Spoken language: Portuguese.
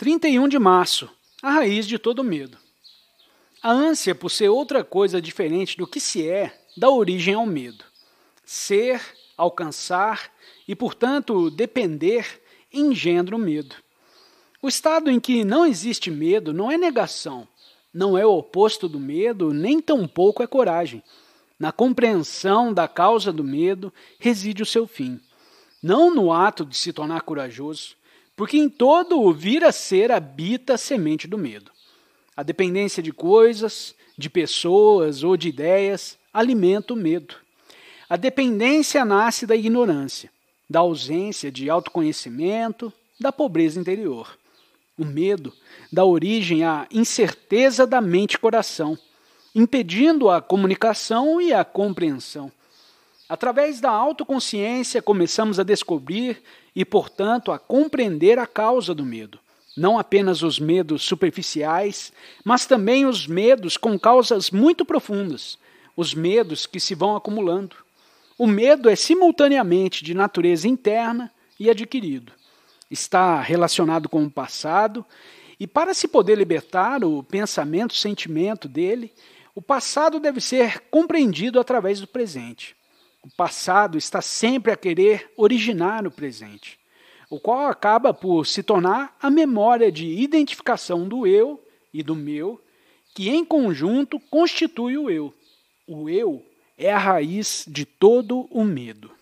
31 de março a raiz de todo medo. A ânsia por ser outra coisa diferente do que se é dá origem ao medo. Ser, alcançar e, portanto, depender engendra o medo. O estado em que não existe medo não é negação, não é o oposto do medo, nem tampouco é coragem. Na compreensão da causa do medo reside o seu fim. Não no ato de se tornar corajoso, porque em todo o vir a ser habita a semente do medo. A dependência de coisas, de pessoas ou de ideias alimenta o medo. A dependência nasce da ignorância, da ausência de autoconhecimento, da pobreza interior. O medo dá origem à incerteza da mente e coração, impedindo a comunicação e a compreensão. Através da autoconsciência, começamos a descobrir e, portanto, a compreender a causa do medo. Não apenas os medos superficiais, mas também os medos com causas muito profundas, os medos que se vão acumulando. O medo é simultaneamente de natureza interna e adquirido. Está relacionado com o passado, e para se poder libertar o pensamento, o sentimento dele, o passado deve ser compreendido através do presente. O passado está sempre a querer originar o presente, o qual acaba por se tornar a memória de identificação do eu e do meu, que em conjunto constitui o eu. O eu é a raiz de todo o medo.